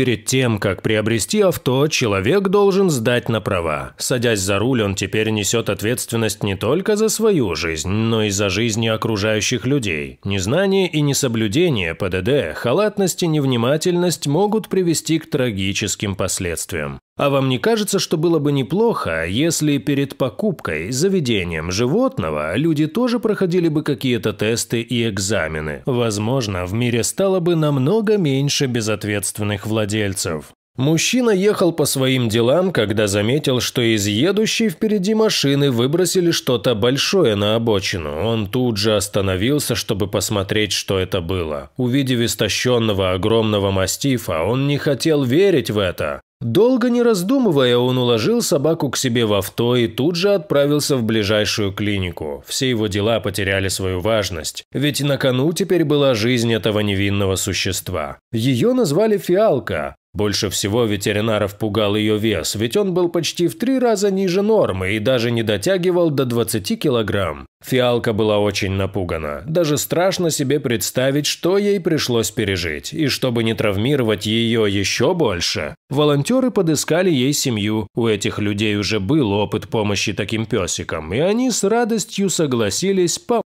перед тем, как приобрести авто, человек должен сдать на права. Садясь за руль, он теперь несет ответственность не только за свою жизнь, но и за жизни окружающих людей. Незнание и несоблюдение ПДД, халатность и невнимательность могут привести к трагическим последствиям. А вам не кажется, что было бы неплохо, если перед покупкой, заведением животного люди тоже проходили бы какие-то тесты и экзамены? Возможно, в мире стало бы намного меньше безответственных владельцев. Мужчина ехал по своим делам, когда заметил, что из едущей впереди машины выбросили что-то большое на обочину. Он тут же остановился, чтобы посмотреть, что это было. Увидев истощенного огромного мастифа, он не хотел верить в это. Долго не раздумывая, он уложил собаку к себе в авто и тут же отправился в ближайшую клинику. Все его дела потеряли свою важность, ведь на кону теперь была жизнь этого невинного существа. Ее назвали Фиалка, больше всего ветеринаров пугал ее вес, ведь он был почти в три раза ниже нормы и даже не дотягивал до 20 килограмм. Фиалка была очень напугана. Даже страшно себе представить, что ей пришлось пережить. И чтобы не травмировать ее еще больше, волонтеры подыскали ей семью. У этих людей уже был опыт помощи таким песикам, и они с радостью согласились помочь